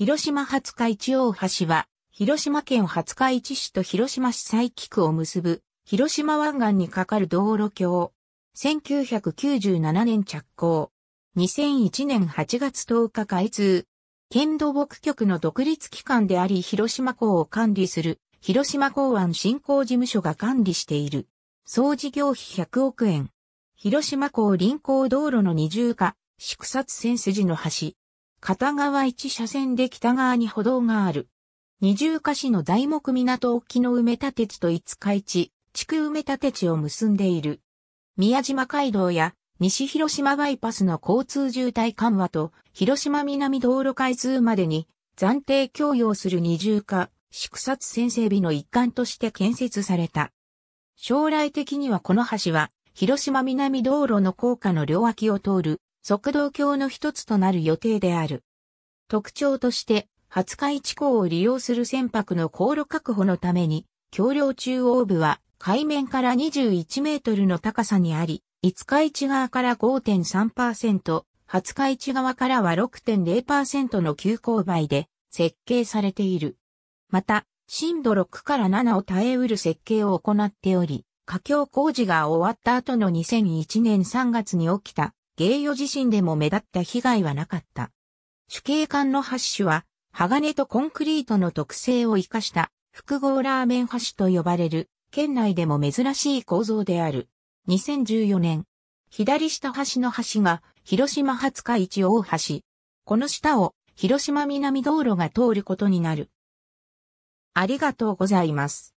広島廿日市大橋は、広島県廿日市市と広島市佐伯区を結ぶ、広島湾岸に架かる道路橋。1997年着工。2001年8月10日開通。県土木局の独立機関であり広島港を管理する、広島港湾振興事務所が管理している。総事業費100億円。広島港臨港道路の二重化、縮札線筋の橋。片側一車線で北側に歩道がある。二重化市の材木港沖の埋め立て地と五日市、地区埋め立て地を結んでいる。宮島街道や西広島バイパスの交通渋滞緩和と広島南道路開通までに暫定供用する二重化、宿札線整備の一環として建設された。将来的にはこの橋は広島南道路の高架の両脇を通る速道橋の一つとなる予定である。特徴として、廿日市港を利用する船舶の航路確保のために、橋梁中央部は海面から21メートルの高さにあり、五日市側から5.3%、20日市側からは6.0%の急勾配で設計されている。また、震度6から7を耐えうる設計を行っており、架橋工事が終わった後の2001年3月に起きた芸予地震でも目立った被害はなかった。主景館の橋は、鋼とコンクリートの特性を生かした複合ラーメン橋と呼ばれる、県内でも珍しい構造である。2014年、左下橋の橋が広島20日市大橋。この下を広島南道路が通ることになる。ありがとうございます。